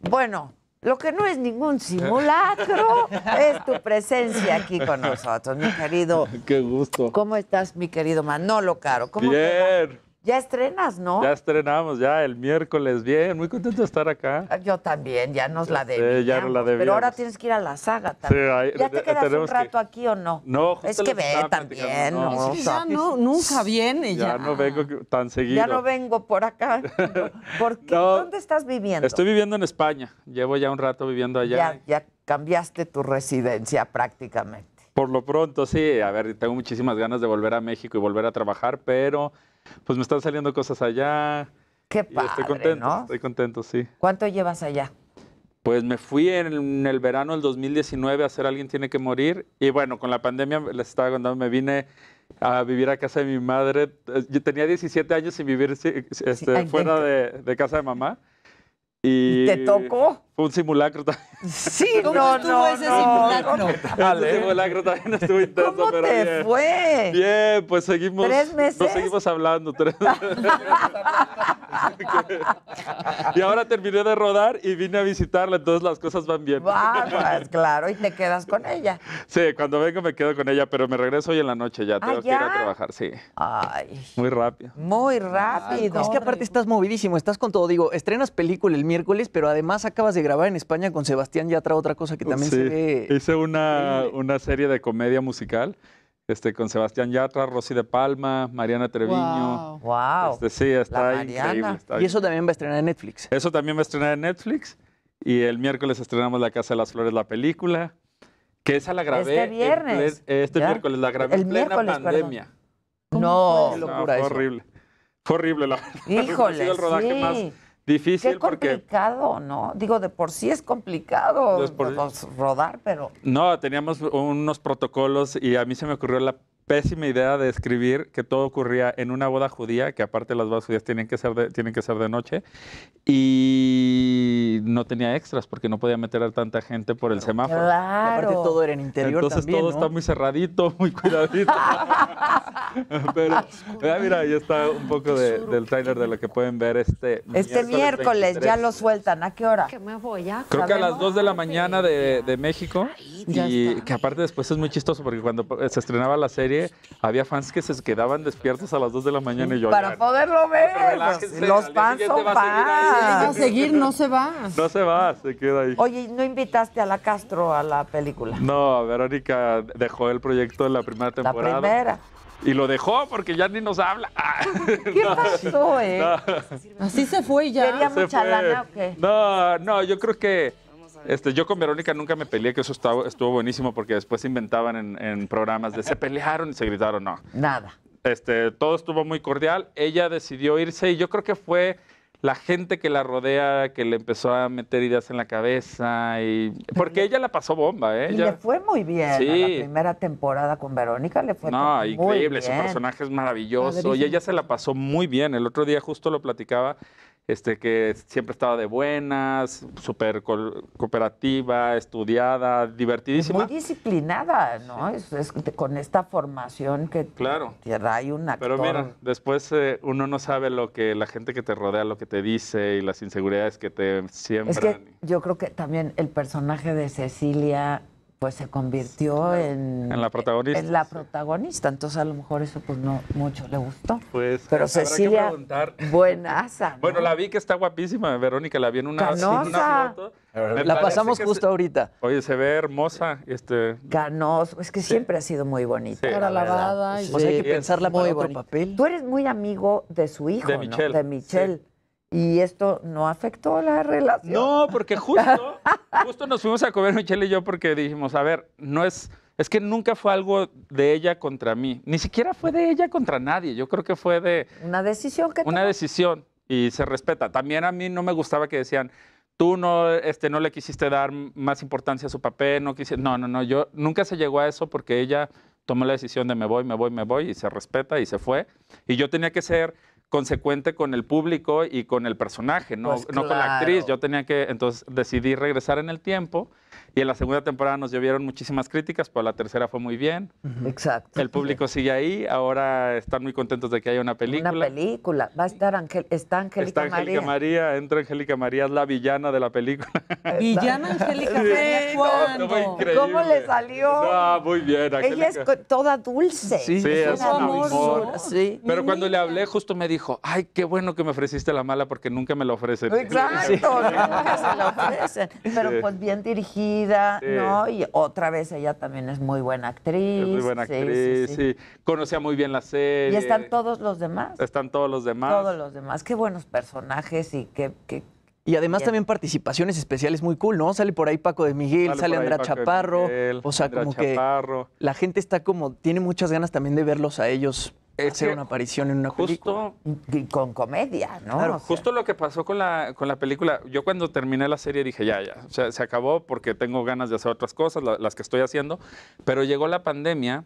Bueno, lo que no es ningún eh. simulacro es tu presencia aquí con nosotros, mi querido. Qué gusto. ¿Cómo estás, mi querido Manolo Caro? ¿Cómo Bien. Ya estrenas, ¿no? Ya estrenamos, ya el miércoles. Bien, muy contento de estar acá. Ah, yo también, ya nos la debí. Pero ahora tienes que ir a la saga también. ¿Ya te quedas un rato aquí o no? No, Es que ve también. No, ya no, nunca viene ya. Ya no vengo tan seguido. Ya no vengo por acá. ¿Por ¿Dónde estás viviendo? Estoy viviendo en España. Llevo ya un rato viviendo allá. ya cambiaste tu residencia prácticamente. Por lo pronto, sí. A ver, tengo muchísimas ganas de volver a México y volver a trabajar, pero pues me están saliendo cosas allá. Qué padre, estoy contento, estoy contento, sí. ¿Cuánto llevas allá? Pues me fui en el verano del 2019 a hacer Alguien tiene que morir. Y bueno, con la pandemia, les estaba contando, me vine a vivir a casa de mi madre. Yo tenía 17 años sin vivir este, fuera de, de, casa de mamá. Y, ¿Te tocó? un simulacro también. Sí, no, no, no, ese simulacro? El simulacro también estuvo intenso, ¿Cómo te fue? Bien, pues seguimos. ¿Tres meses? Nos seguimos hablando. Tres... y ahora terminé de rodar y vine a visitarla, entonces las cosas van bien. Vamos, claro, y te quedas con ella. Sí, cuando vengo me quedo con ella, pero me regreso hoy en la noche ya, ah, tengo que ir a trabajar, sí. Ay. Muy rápido. Muy rápido. es que aparte estás movidísimo, estás con todo. Digo, estrenas película el miércoles, pero además acabas de grababa en España con Sebastián Yatra, otra cosa que también se ve. Hice una, una, serie de comedia musical. Este, con Sebastián Yatra, Rosy de Palma, Mariana Treviño. Wow. Este, sí, está increíble. y eso también va a estrenar en Netflix. Eso también va a estrenar en Netflix. Y el miércoles estrenamos La Casa de las Flores, la película. Que esa la grabé. Este viernes. este miércoles la grabé en plena pandemia. No, no, fue horrible. Fue horrible, la verdad. Híjole. sí. el rodaje más Difícil Qué complicado, ¿no? Digo, de por sí es complicado por... Pues, rodar, pero... No, teníamos unos protocolos y a mí se me ocurrió la pésima idea de escribir que todo ocurría en una boda judía, que aparte las bodas judías tienen que ser de, tienen que ser de noche, y no tenía extras porque no podía meter a tanta gente por el semáforo. Claro. aparte todo era en interior Entonces todo está muy cerradito, muy cuidadito. Pero, ah, mira, ahí está un poco del trailer de lo que pueden ver este Este miércoles, ya lo sueltan. ¿A qué hora? voy Creo que a las 2 de la mañana de, México. Y que aparte después es muy chistoso porque cuando se estrenaba la serie, había fans que se quedaban despiertos a las 2 de la mañana y yo... Para poderlo ver. Los fans son fans. a seguir, no se va. No se va, se queda ahí. Oye, ¿no invitaste a la Castro a la película? No, Verónica dejó el proyecto en la primera temporada. La primera. Y lo dejó porque ya ni nos habla. Ah. ¿Qué pasó, eh? Así se fue ya. ¿Quería mucha lana o qué? No, no, yo creo que este, yo con Verónica nunca me peleé, que eso estuvo buenísimo porque después se inventaban en, en, programas de se pelearon y se gritaron, no. Nada. Este, todo estuvo muy cordial. Ella decidió irse y yo creo que fue la gente que la rodea, que le empezó a meter ideas en la cabeza. Y, porque ella la pasó bomba, ¿eh? Y le fue muy bien. la primera temporada con Verónica le fue no, increíble. Su personaje es maravilloso. y ella se la pasó muy bien. El otro día justo lo platicaba este, que siempre estaba de buenas, súper cooperativa, estudiada, divertidísima. Muy disciplinada, ¿no? con esta formación que claro. te, un Pero mira, después eh, uno no sabe lo que la gente que te rodea, lo que te dice y las inseguridades que te siembran. Es que yo creo que también el personaje de Cecilia pues se convirtió en, en, la protagonista. la protagonista. Entonces a lo mejor eso pues no mucho le gustó. Pues pero Cecilia, buenaza. Bueno, la vi que está guapísima, Verónica, la vi en una, foto. la pasamos justo ahorita. Oye, se ve hermosa. Este... Canoso, es que siempre ha sido muy bonita. hay que pensarla muy para papel. Tú eres muy amigo de su hijo, de ¿no? De Michelle. Y esto no afectó la relación. No, porque justo, justo nos fuimos a comer Michelle y yo porque dijimos, a ver, no es, es que nunca fue algo de ella contra mí, ni siquiera fue de ella contra nadie. Yo creo que fue de una decisión que una decisión y se respeta. También a mí no me gustaba que decían, tú no, este, no le quisiste dar más importancia a su papel, no quisiste, no, no, no. Yo nunca se llegó a eso porque ella tomó la decisión de me voy, me voy, me voy y se respeta y se fue. Y yo tenía que ser consecuente con el público y con el personaje, no, pues con la actriz. Yo tenía que, entonces decidí regresar en el tiempo y en la segunda temporada nos llovieron muchísimas críticas, pero la tercera fue muy bien. Exacto. El público sigue ahí, ahora están muy contentos de que haya una película. Una película, va a estar Angel, está Angélica María. Está Angélica María. entra Angélica María, es la villana de la película. ¿Villana Angélica María? ¿Cuándo? ¿Cómo le salió? Ah, muy bien, Ella es toda dulce. Sí, es, un amor. Sí. Pero cuando le hablé justo me dijo, dijo, ay, qué bueno que me ofreciste la mala porque nunca me la ofrecen. Exacto, nunca se la ofrecen. Pero pues bien dirigida, ¿no? Y otra vez ella también es muy buena actriz. muy buena actriz, sí, Conocía muy bien la serie. ¿Y están todos los demás? Están todos los demás. Todos los demás. Qué buenos personajes y qué, y además también participaciones especiales muy cool, ¿no? Sale por ahí Paco de Miguel, sale, Andrea Chaparro. o sea, como que la gente está como, tiene muchas ganas también de verlos a ellos hacer una aparición en una justo, con comedia, ¿no? justo lo que pasó con la, con la película. Yo cuando terminé la serie dije, ya, ya, o sea, se acabó porque tengo ganas de hacer otras cosas, las que estoy haciendo. Pero llegó la pandemia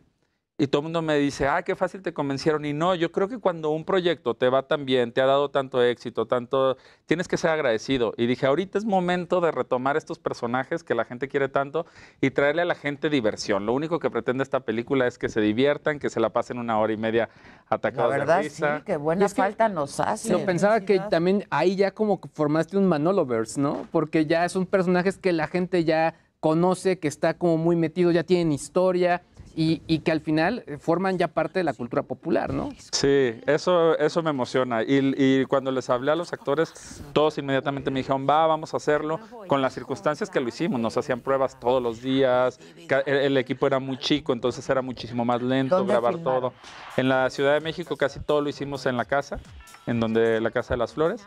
y todo el mundo me dice, ah, qué fácil te convencieron. Y no, yo creo que cuando un proyecto te va tan bien, te ha dado tanto éxito, tanto, tienes que ser agradecido. Y dije, ahorita es momento de retomar estos personajes que la gente quiere tanto y traerle a la gente diversión. Lo único que pretende esta película es que se diviertan, que se la pasen una hora y media atacados la verdad, Sí, qué buena falta nos hace. Yo pensaba que también ahí ya como formaste un Manolovers, ¿no? Porque ya son personajes que la gente ya conoce, que está como muy metido, ya tienen historia y, que al final eh, forman ya parte de la cultura popular, ¿no? Sí, eso, eso me emociona. Y, cuando les hablé a los actores, todos inmediatamente me dijeron, va, vamos a hacerlo, con las circunstancias que lo hicimos. Nos hacían pruebas todos los días, el, equipo era muy chico, entonces era muchísimo más lento grabar todo. En la Ciudad de México casi todo lo hicimos en la casa, en donde la Casa de las Flores.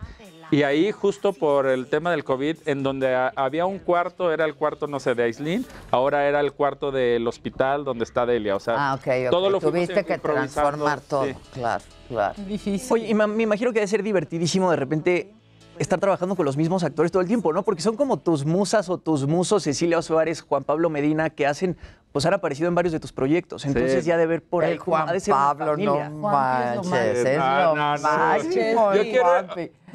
Y ahí justo por el tema del COVID, en donde había un cuarto, era el cuarto, no sé, de Aislin, ahora era el cuarto del hospital donde está Delia. O sea, ah, todo lo Tuviste que transformar todo, claro, claro. Difícil. Oye, me imagino que debe ser divertidísimo de repente estar trabajando con los mismos actores todo el tiempo, ¿no? Porque son como tus musas o tus musos, Cecilia Suárez, Juan Pablo Medina, que hacen, pues han aparecido en varios de tus proyectos. Entonces ya de ver por ahí Juan Pablo, no manches, es lo no. Yo quiero,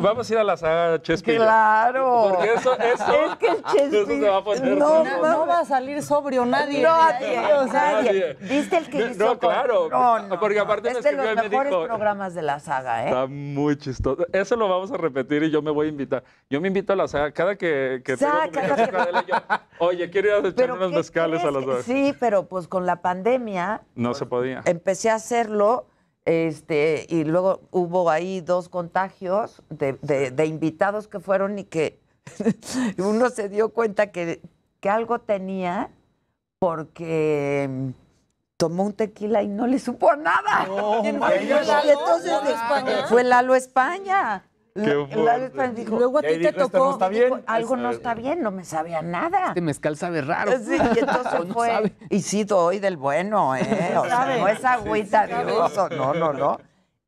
Vamos a ir a la saga Chespirito. Claro. Porque eso, eso, es que el eso Se va a poner no, no, va a salir sobrio nadie. No, tío, O sea, nadie. ¿Viste el que hizo? No, claro. No, no, porque aparte es de los mejores programas de la saga, ¿eh? Está muy chistoso. Eso lo vamos a repetir y yo me voy a invitar. Yo me invito a la saga cada que, que tengo Oye, quiero ir a echar unos mezcales a las dos. Sí, pero pues con la pandemia. No se podía. Empecé a hacerlo este, y luego hubo ahí dos contagios de, de, de invitados que fueron y que uno se dio cuenta que, que algo tenía porque mm, tomó un tequila y no le supo nada. y entonces fue Lalo España luego a ti te tocó algo no está bien, no me sabía nada. Este mezcal sabe raro. y entonces y sí doy del bueno, ¿eh? O no es agüita no, no, no.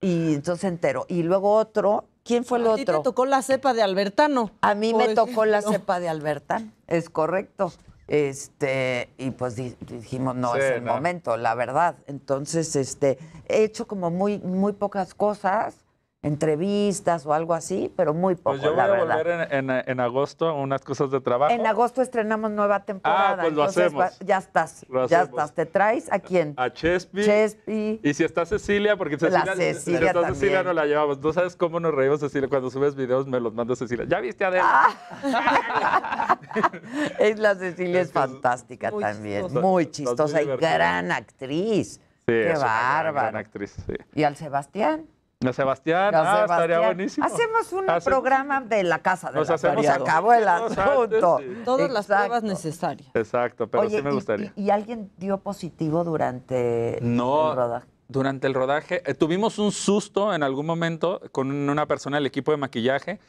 Y entonces entero. Y luego otro, ¿quién fue el otro? A ti te tocó la cepa de Albertano. A mí me tocó la cepa de Albertano, es correcto. Este, y pues dijimos, no es el momento, la verdad. Entonces, este, he hecho como muy, muy pocas cosas entrevistas o algo así, pero muy poco. Pues yo voy a volver en, en, agosto unas cosas de trabajo. En agosto estrenamos nueva temporada. Ah, pues lo hacemos. ya estás, ya estás. ¿Te traes a quién? A Chespi. Chespi. Y si está Cecilia, porque Cecilia, la Cecilia, también. Cecilia no la llevamos. ¿Tú sabes cómo nos reímos, Cecilia? Cuando subes videos me los manda Cecilia. ¿Ya viste a ah. es la Cecilia es, fantástica también, muy chistosa y gran actriz. Sí, Qué bárbara. Gran actriz, sí. Y al Sebastián. No, Sebastián, ah, estaría buenísimo. Hacemos un programa de la casa de Nos hacemos acabó el asunto. Todas las pruebas necesarias. Exacto, pero sí me gustaría. Y, alguien dio positivo durante el rodaje? Durante el rodaje eh, tuvimos un susto en algún momento con una persona del equipo de maquillaje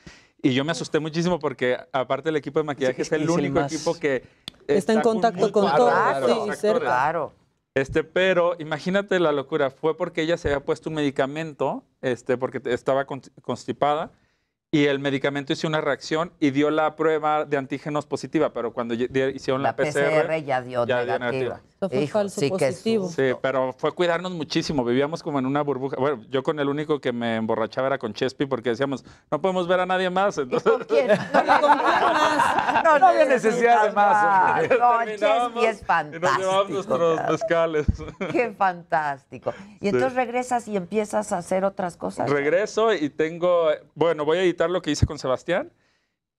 y yo me asusté muchísimo porque aparte el equipo de maquillaje es el único equipo que está, en contacto con, todo. todos. Claro, claro. Este, pero imagínate la locura, fue porque ella se había puesto un medicamento, este, porque estaba constipada, y el medicamento hizo una reacción y dio la prueba de antígenos positiva, pero cuando hicieron la, PCR, ya Dio negativa fue falso sí positivo. sí, pero fue cuidarnos muchísimo. Vivíamos como en una burbuja. Bueno, yo con el único que me emborrachaba era con Chespi porque decíamos, no podemos ver a nadie más. Entonces... No, No, había necesidad de más. No, Chespi es fantástico. Y nos nuestros mezcales. Qué fantástico. Y entonces regresas y empiezas a hacer otras cosas. Regreso y tengo, bueno, voy a editar lo que hice con Sebastián.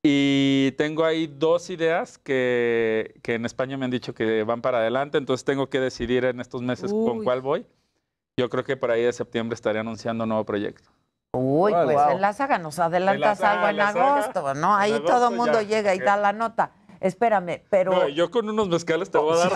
Y tengo ahí dos ideas que, en España me han dicho que van para adelante, entonces tengo que decidir en estos meses con cuál voy. Yo creo que por ahí de septiembre estaré anunciando un nuevo proyecto. Uy, pues en la saga nos adelantas algo en ¿eh? agosto, ¿no? Ahí todo el mundo llega y eh, da la nota. Espérame, pero. No, yo con unos mezcales te voy a dar.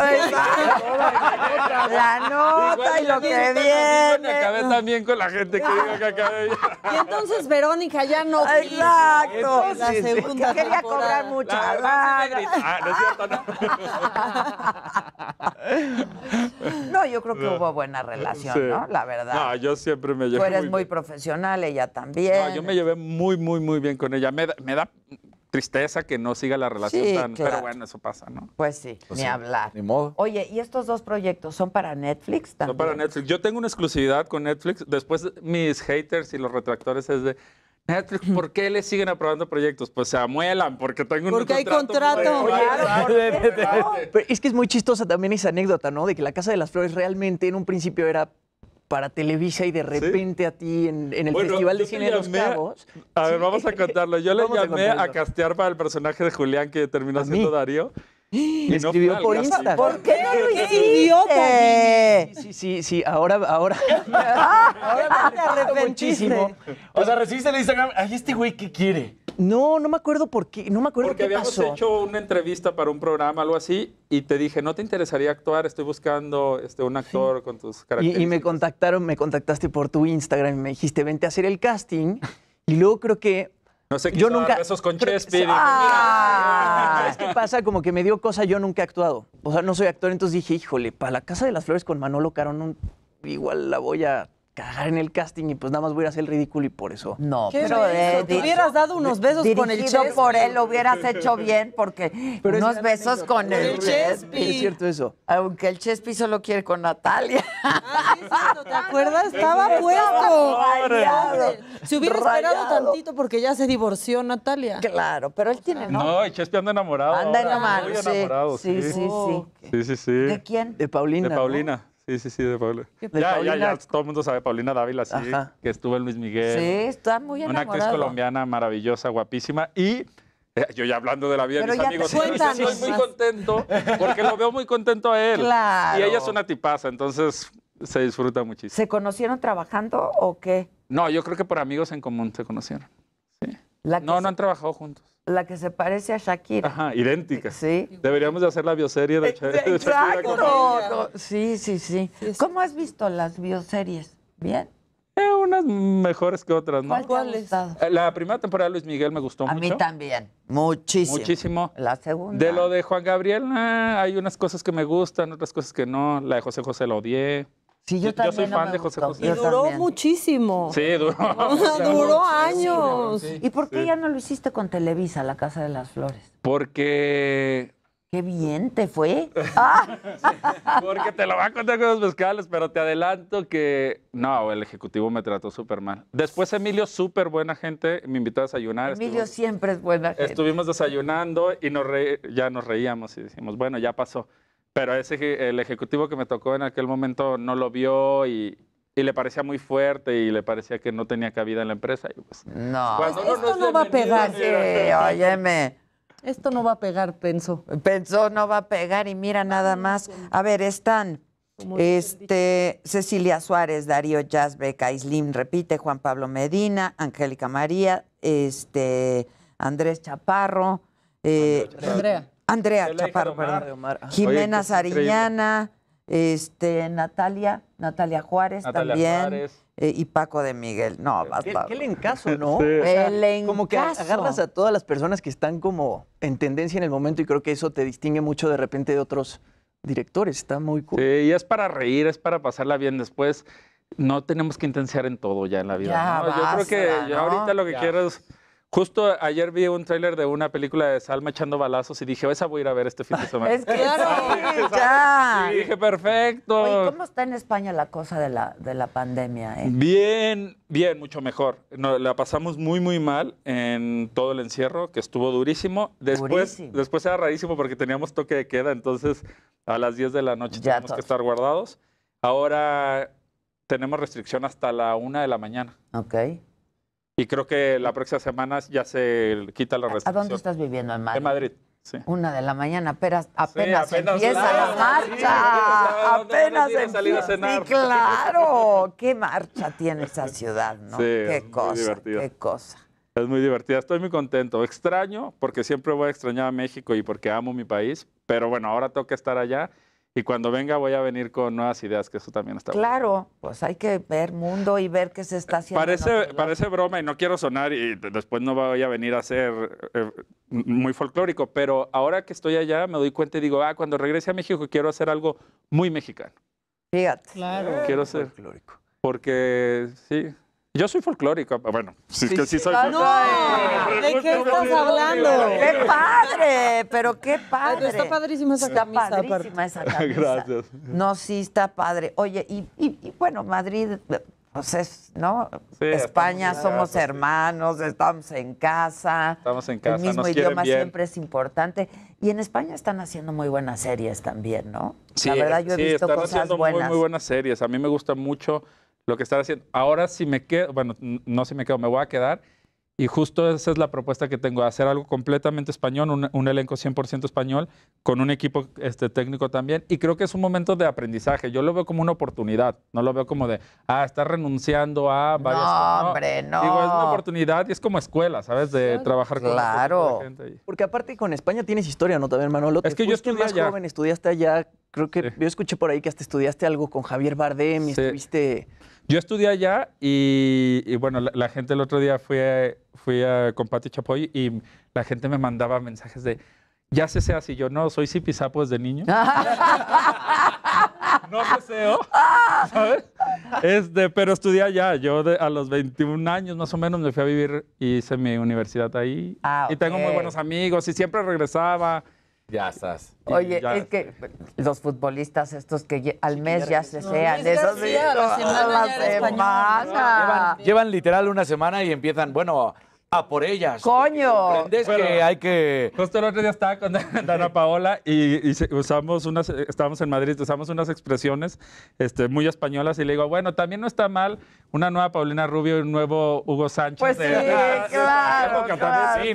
la nota y lo que viene. Me acabé también con la gente que diga que acabé. y entonces Verónica ya no. Exacto. la segunda. Que quería cobrar mucho. ah, no, no yo creo que hubo buena relación, ¿no? La verdad. No, yo siempre me llevé Tú eres muy, profesional, ella también. No, yo me llevé muy, muy, muy bien con ella. me da tristeza que no siga la relación tan. Pero bueno, eso pasa, ¿no? Pues sí, pues ni hablar. Ni modo. Oye, ¿y estos dos proyectos son para Netflix también? Son para Netflix. Yo tengo una exclusividad con Netflix. Después, mis haters y los retractores es de. Netflix, ¿por qué le siguen aprobando proyectos? Pues se amuelan, porque tengo un contrato. Porque hay contrato. es que es muy chistosa también esa anécdota, ¿no? De que la Casa de las Flores realmente en un principio era para Televisa y de repente a ti en, el Festival de Cine de los Cabos. A, ver, vamos a contarlo. Yo le llamé a, castear para el personaje de Julián que terminó siendo Darío. Y escribió por Instagram. ¿Por qué no lo hiciste? Sí, sí, sí, ahora, ahora. ahora me Muchísimo. O sea, recibiste el Instagram. Ay, este güey, ¿qué quiere? No, no me acuerdo por qué, no me acuerdo Porque qué habíamos hecho una entrevista para un programa, algo así, y te dije, no te interesaría actuar, estoy buscando este, un actor con tus características. Y, me contactaron, me contactaste por tu Instagram y me dijiste, vente a hacer el casting. Y luego creo que... No sé, yo nunca besos con Chespi. Ah, pasa como que me dio cosa, yo nunca he actuado. O sea, no soy actor, entonces dije, híjole, para la Casa de las Flores con Manolo Carón, igual la voy a cagar en el casting y pues nada más voy a hacer el ridículo y por eso. No, pero de, te hubieras dado unos besos con el Chespi. por él lo hubieras hecho bien porque unos besos con, el, Chespi. Es cierto eso. Aunque el Chespi solo quiere con Natalia. Ah, ¿te acuerdas? Estaba puesto. Se hubiera esperado tantito porque ya se divorció Natalia. Claro, pero él tiene no. el Chespi anda enamorado. Anda enamorado, sí. sí. Sí, sí, sí. sí. ¿De quién? De Paulina. De Paulina. Sí, sí, sí, de Pablo. Ya, ya, ya, todo el mundo sabe, Paulina Dávila, sí, que estuvo en Luis Miguel. Sí, está muy enamorada. Una actriz colombiana maravillosa, guapísima y... Eh, yo ya hablando de la vida de mis amigos, estoy muy contento porque lo veo muy contento a él. Y ella es una tipaza, entonces se disfruta muchísimo. ¿Se conocieron trabajando o qué? No, yo creo que por amigos en común se conocieron no, no han trabajado juntos. La que se parece a Shakira. Ajá, idéntica. Sí. Deberíamos de hacer la bioserie de, Shakira. Exacto. sí, sí, sí, ¿Cómo has visto las bioseries? ¿Bien? Eh, unas mejores que otras, ¿no? ¿Cuál eh, La primera temporada de Luis Miguel me gustó mucho. A mí también, muchísimo. Muchísimo. La segunda. De lo de Juan Gabriel, eh, hay unas cosas que me gustan, otras cosas que no. La de José José la odié yo, soy fan de José José. Y duró muchísimo. Sí, duró. duró años. ¿Y por qué ya no lo hiciste con Televisa, La Casa de las Flores? Porque... Qué bien te fue. Porque te lo va a contar con los mezcales, pero te adelanto que no, el ejecutivo me trató súper mal. Después Emilio, súper buena gente, me invitó a desayunar. Emilio siempre es buena gente. Estuvimos desayunando y ya nos reíamos y decimos, bueno, ya pasó. Pero ese, el ejecutivo que me tocó en aquel momento no lo vio y, le parecía muy fuerte y le parecía que no tenía cabida en la empresa. Pues, no, pues esto no, va a pegar. Sí, eh, óyeme. Esto no va a pegar, pensó. Pensó, no va a pegar y mira nada más. A ver, están este, Cecilia Suárez, Darío Yazbek, Aislim, repite, Juan Pablo Medina, Angélica María, este, Andrés Chaparro. Eh, Andrea. Andrea Chaparro, Jimena este, Natalia, Natalia Juárez también. Eh, y Paco de Miguel. No, vas, ¿Qué, qué caso, ¿no? como que agarras a todas las personas que están como en tendencia en el momento y creo que eso te distingue mucho de repente de otros directores. Está muy cool. Sí, y es para reír, es para pasarla bien después. No tenemos que intensiar en todo ya en la vida. Ya, yo creo que ahorita lo que quiero es Justo ayer vi un tráiler de una película de Salma echando balazos y dije, esa voy a ir a ver este fin de semana. Es claro, ya. Y dije, perfecto. Oye, ¿cómo está en España la cosa de la, de la pandemia? Eh? Bien, bien, mucho mejor. No, la pasamos muy, muy mal en todo el encierro, que estuvo durísimo. Después, después era rarísimo porque teníamos toque de queda, entonces a las 10 de la noche teníamos que estar guardados. Ahora tenemos restricción hasta la 1 de la mañana. Ok. Y creo que la próxima semana ya se quita la restricción. ¿A dónde estás viviendo en Madrid? En Madrid. Sí. Una de la mañana, apenas, apenas, empieza la marcha. apenas empieza. cenar. Sí, claro. Qué marcha tiene esa ciudad, ¿no? qué cosa, qué cosa. Es muy divertida. Estoy muy contento. Extraño, porque siempre voy a extrañar a México y porque amo mi país. Pero bueno, ahora tengo que estar allá y cuando venga voy a venir con nuevas ideas, que eso también está Claro, pues hay que ver mundo y ver qué se está haciendo. Parece, parece broma y no quiero sonar y después no voy a venir a ser eh, muy folclórico, pero ahora que estoy allá me doy cuenta y digo, ah, cuando regrese a México quiero hacer algo muy mexicano. Fíjate. Claro. Quiero ser. Folclórico. Porque sí, yo soy folclórico. Bueno, si es que sí soy ah, ¡No! ¿De qué estás hablando? ¡Qué padre! Pero qué padre. Está padrísima esa camisa. Está padrísima esa camisa. Gracias. No, sí, está padre. Oye, y, y, bueno, Madrid, pues es, ¿no? España, somos hermanos, estamos en casa. Estamos en casa, El mismo idioma siempre es importante. Y en España están haciendo muy buenas series también, ¿no? Sí, La verdad, yo he visto están cosas haciendo buenas. Muy, muy buenas series. A mí me gusta mucho lo que está haciendo. Ahora si me quedo, bueno, no si me quedo, me voy a quedar. Y justo esa es la propuesta que tengo, hacer algo completamente español, un, elenco 100% español, con un equipo este, técnico también. Y creo que es un momento de aprendizaje. Yo lo veo como una oportunidad, no lo veo como de, ah, está renunciando a varias No, hombre, no. Digo, es una oportunidad y es como escuela, ¿sabes? De trabajar con este claro. gente. Claro. Porque aparte con España tienes historia, ¿no? También, Manolo. Es que yo más joven, estudiaste allá. Creo que yo escuché por ahí que hasta estudiaste algo con Javier Bardem y estuviste... Yo estudié allá y, bueno, la, gente el otro día fui, a, fui con Chapoy y la gente me mandaba mensajes de, ya se sea si yo no, soy cipisapo desde niño. no deseo, ¿sabes? Este, pero estudié allá. Yo a los 21 años más o menos me fui a vivir y hice mi universidad ahí. Ah, y tengo muy buenos amigos y siempre regresaba. Ya estás. Oye, es que los futbolistas estos que al mes ya se sean, llevan literal una semana y empiezan, bueno, a por ellas. Coño. hay que. Justo el otro día estaba con Dana Paola y, usamos unas, estábamos en Madrid, usamos unas expresiones este, muy españolas y le digo, bueno, también no está mal una nueva Paulina Rubio y un nuevo Hugo Sánchez. Pues sí, de, claro, sí,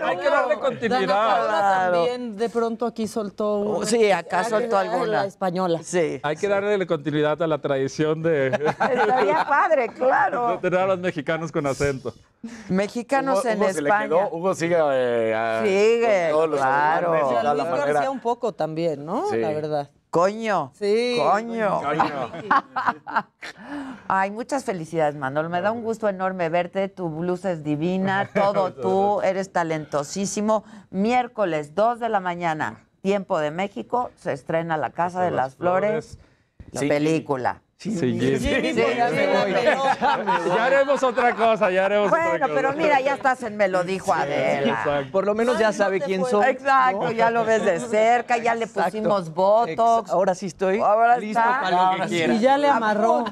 Hay que darle continuidad. también de pronto aquí soltó. Oh, una, sí, acá soltó alguna. española. Sí. Hay que darle continuidad a la tradición de. Estaría padre, claro. De tener a los mexicanos con acento. Mexicanos en España. Hugo sigue. Eh, sigue. claro. Luis García un poco también, ¿no? La verdad. Coño. Sí. Coño. Ay, muchas felicidades, Manolo. Me da un gusto enorme verte. Tu blusa es divina. Todo tú. Eres talentosísimo. Miércoles, 2 de la mañana, tiempo de México. Se estrena La Casa de las Flores, la película. Sí, sí, sí, ya haremos otra cosa, ya haremos bueno, otra Bueno, pero mira, ya estás en Me lo dijo Adela. Por lo menos ya sabe quién soy. Exacto, ya lo ves de cerca, ya le pusimos votos. Ahora sí estoy listo para lo que quiera. Y ya le amarró.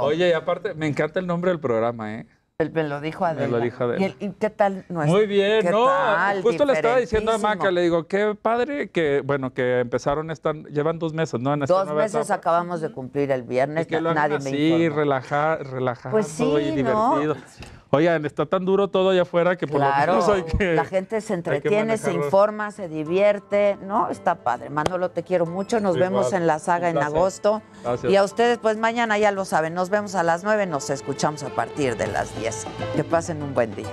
Oye, y aparte, me encanta el nombre del programa, ¿eh? Él me lo dijo Adela. Me lo ¿Y, qué tal nuestro Muy bien, ¿qué no. Tal, justo le estaba diciendo a Maca, le digo, qué padre que, bueno, que empezaron, están, llevan dos meses, ¿no? dos meses acabamos de cumplir el viernes, que nadie me dijo Sí, relajar, relaja pues sí, y divertido. Oigan, está tan duro todo allá afuera que por lo menos hay que. La gente se entretiene, se informa, se divierte, ¿no? Está padre. Manolo, te quiero mucho. Nos vemos en la saga en agosto. Y a ustedes, pues mañana ya lo saben. Nos vemos a las 9, nos escuchamos a partir de las 10. Que pasen un buen día.